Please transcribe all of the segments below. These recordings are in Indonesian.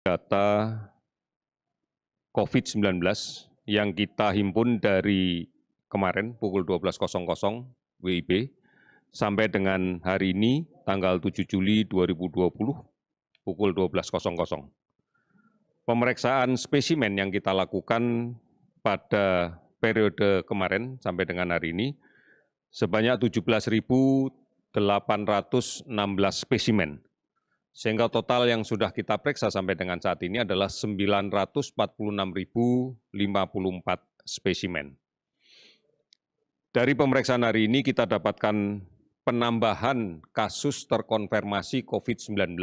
data COVID-19 yang kita himpun dari kemarin pukul 12.00 WIB sampai dengan hari ini tanggal 7 Juli 2020 pukul 12.00. Pemeriksaan spesimen yang kita lakukan pada periode kemarin sampai dengan hari ini sebanyak 17.816 spesimen sehingga total yang sudah kita periksa sampai dengan saat ini adalah 946.054 spesimen. Dari pemeriksaan hari ini kita dapatkan penambahan kasus terkonfirmasi COVID-19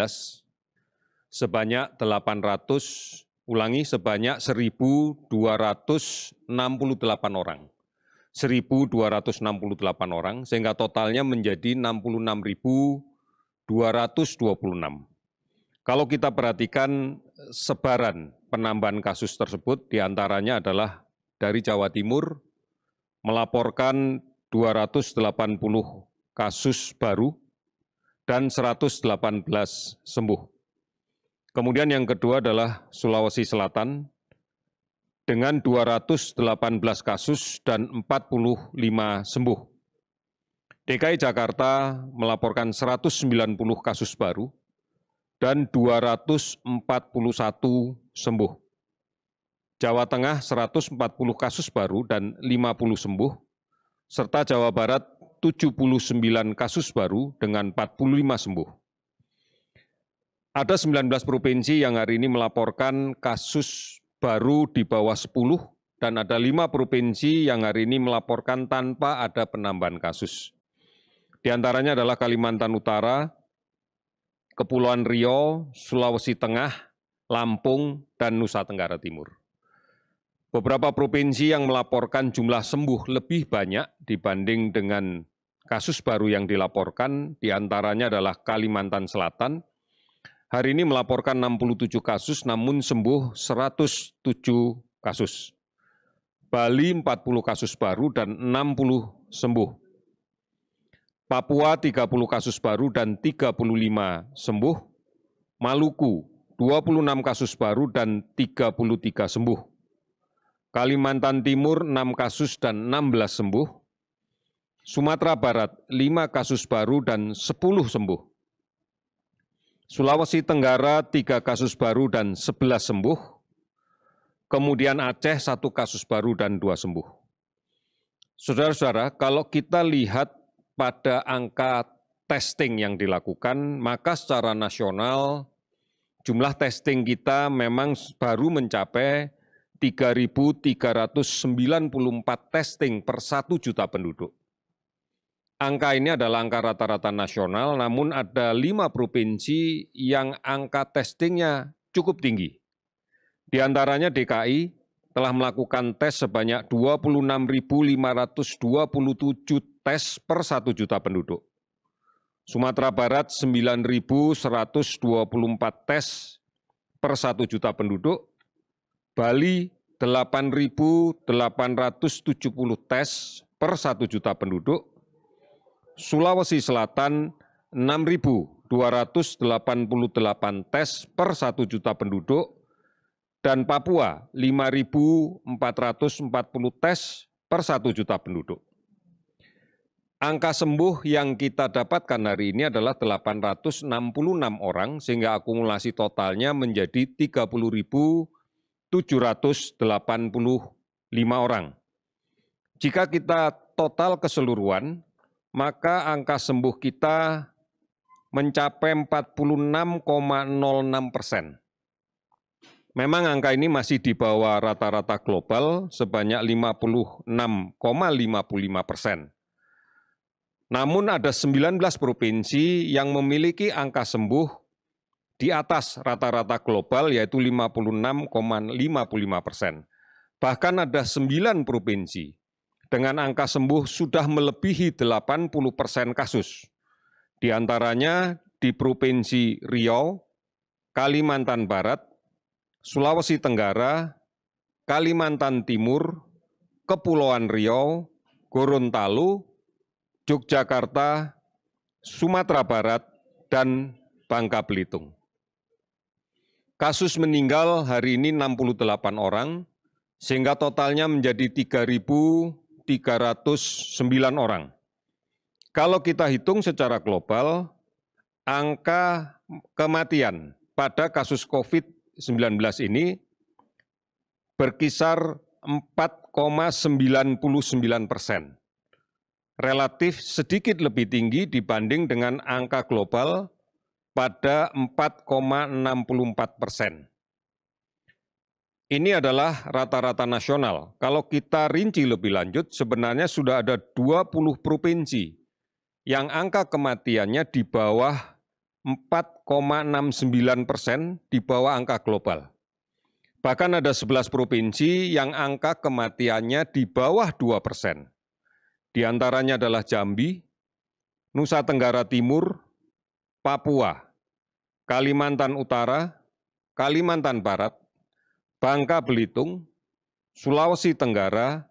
sebanyak 800 ulangi sebanyak 1268 orang. 1268 orang sehingga totalnya menjadi 226. Kalau kita perhatikan sebaran penambahan kasus tersebut diantaranya adalah dari Jawa Timur melaporkan 280 kasus baru dan 118 sembuh. Kemudian yang kedua adalah Sulawesi Selatan dengan 218 kasus dan 45 sembuh. DKI Jakarta melaporkan 190 kasus baru dan 241 sembuh. Jawa Tengah 140 kasus baru dan 50 sembuh, serta Jawa Barat 79 kasus baru dengan 45 sembuh. Ada 19 provinsi yang hari ini melaporkan kasus baru di bawah 10 dan ada 5 provinsi yang hari ini melaporkan tanpa ada penambahan kasus di antaranya adalah Kalimantan Utara, Kepulauan Riau, Sulawesi Tengah, Lampung, dan Nusa Tenggara Timur. Beberapa provinsi yang melaporkan jumlah sembuh lebih banyak dibanding dengan kasus baru yang dilaporkan, Di antaranya adalah Kalimantan Selatan. Hari ini melaporkan 67 kasus, namun sembuh 107 kasus. Bali 40 kasus baru dan 60 sembuh. Papua 30 kasus baru dan 35 sembuh, Maluku 26 kasus baru dan 33 sembuh, Kalimantan Timur 6 kasus dan 16 sembuh, Sumatera Barat 5 kasus baru dan 10 sembuh, Sulawesi Tenggara 3 kasus baru dan 11 sembuh, kemudian Aceh 1 kasus baru dan 2 sembuh. Saudara-saudara, kalau kita lihat pada angka testing yang dilakukan, maka secara nasional jumlah testing kita memang baru mencapai 3.394 testing per 1 juta penduduk. Angka ini adalah angka rata-rata nasional, namun ada lima provinsi yang angka testingnya cukup tinggi. Di antaranya DKI telah melakukan tes sebanyak 26.527 tes per 1 juta penduduk. Sumatera Barat 9.124 tes per 1 juta penduduk. Bali 8.870 tes per 1 juta penduduk. Sulawesi Selatan 6.288 tes per 1 juta penduduk dan Papua 5.440 tes per 1 juta penduduk. Angka sembuh yang kita dapatkan hari ini adalah 866 orang sehingga akumulasi totalnya menjadi 30.785 orang. Jika kita total keseluruhan, maka angka sembuh kita mencapai 46,06 persen. Memang angka ini masih di bawah rata-rata global sebanyak 56,55 persen. Namun ada 19 provinsi yang memiliki angka sembuh di atas rata-rata global yaitu 56,55 persen. Bahkan ada 9 provinsi dengan angka sembuh sudah melebihi 80 persen kasus. Di antaranya di Provinsi Riau, Kalimantan Barat, Sulawesi Tenggara, Kalimantan Timur, Kepulauan Riau, Gorontalo, yogyakarta sumatera barat dan bangka belitung kasus meninggal hari ini 68 orang sehingga totalnya menjadi 3.309 orang kalau kita hitung secara global angka kematian pada kasus COVID-19 ini berkisar 4,99 persen relatif sedikit lebih tinggi dibanding dengan angka global pada 4,64 persen. Ini adalah rata-rata nasional. Kalau kita rinci lebih lanjut, sebenarnya sudah ada 20 provinsi yang angka kematiannya di bawah 4,69 persen di bawah angka global. Bahkan ada 11 provinsi yang angka kematiannya di bawah 2 persen di antaranya adalah Jambi, Nusa Tenggara Timur, Papua, Kalimantan Utara, Kalimantan Barat, Bangka Belitung, Sulawesi Tenggara,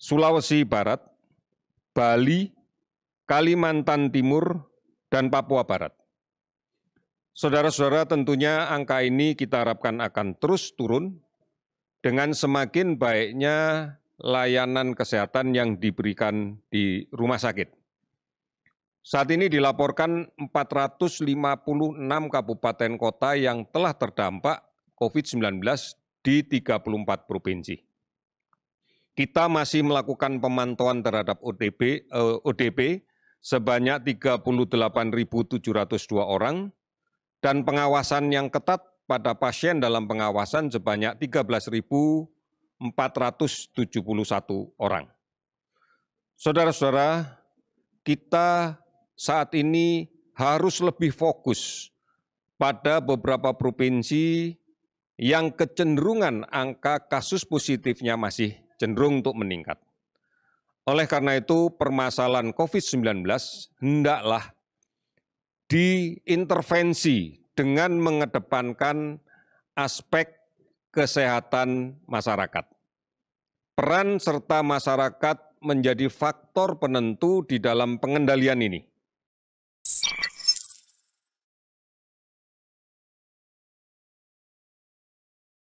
Sulawesi Barat, Bali, Kalimantan Timur, dan Papua Barat. Saudara-saudara, tentunya angka ini kita harapkan akan terus turun dengan semakin baiknya layanan kesehatan yang diberikan di rumah sakit. Saat ini dilaporkan 456 kabupaten kota yang telah terdampak COVID-19 di 34 provinsi. Kita masih melakukan pemantauan terhadap ODP, eh, ODP sebanyak 38.702 orang dan pengawasan yang ketat pada pasien dalam pengawasan sebanyak 13.000 471 orang. Saudara-saudara, kita saat ini harus lebih fokus pada beberapa provinsi yang kecenderungan angka kasus positifnya masih cenderung untuk meningkat. Oleh karena itu, permasalahan COVID-19 hendaklah diintervensi dengan mengedepankan aspek kesehatan masyarakat. Peran serta masyarakat menjadi faktor penentu di dalam pengendalian ini.